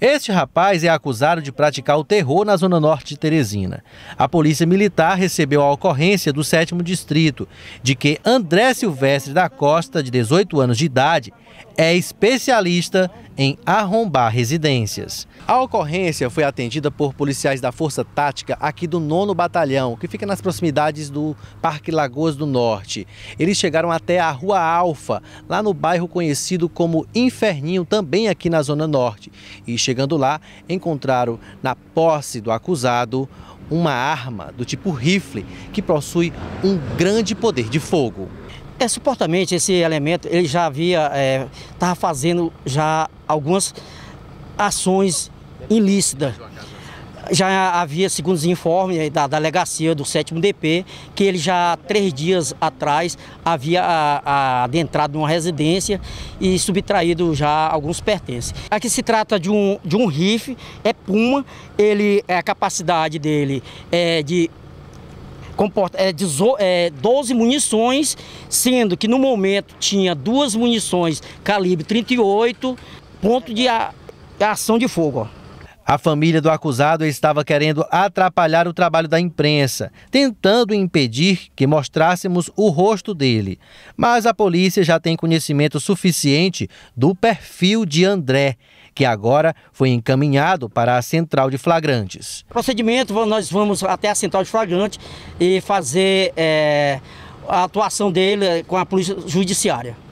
Este rapaz é acusado de praticar o terror na zona norte de Teresina. A Polícia Militar recebeu a ocorrência do 7 Distrito de que André Silvestre da Costa, de 18 anos de idade, é especialista em arrombar residências. A ocorrência foi atendida por policiais da Força Tática aqui do 9 Batalhão, que fica nas proximidades do Parque Lagoas do Norte. Eles chegaram até a Rua Alfa, lá no bairro conhecido como Inferninho, também aqui na Zona Norte. E Chegando lá, encontraram na posse do acusado uma arma do tipo rifle que possui um grande poder de fogo. É, supostamente esse elemento ele já havia estava é, fazendo já algumas ações ilícitas já havia, segundo os informes né, da delegacia do 7 DP, que ele já três dias atrás havia ah, ah, adentrado numa residência e subtraído já alguns pertences. Aqui se trata de um, de um rifle, é Puma, ele, é, a capacidade dele é de comporta, é, 12 é, munições, sendo que no momento tinha duas munições calibre 38, ponto de ação de fogo. Ó. A família do acusado estava querendo atrapalhar o trabalho da imprensa, tentando impedir que mostrássemos o rosto dele. Mas a polícia já tem conhecimento suficiente do perfil de André, que agora foi encaminhado para a central de flagrantes. O procedimento: nós vamos até a central de flagrantes e fazer é, a atuação dele com a polícia judiciária.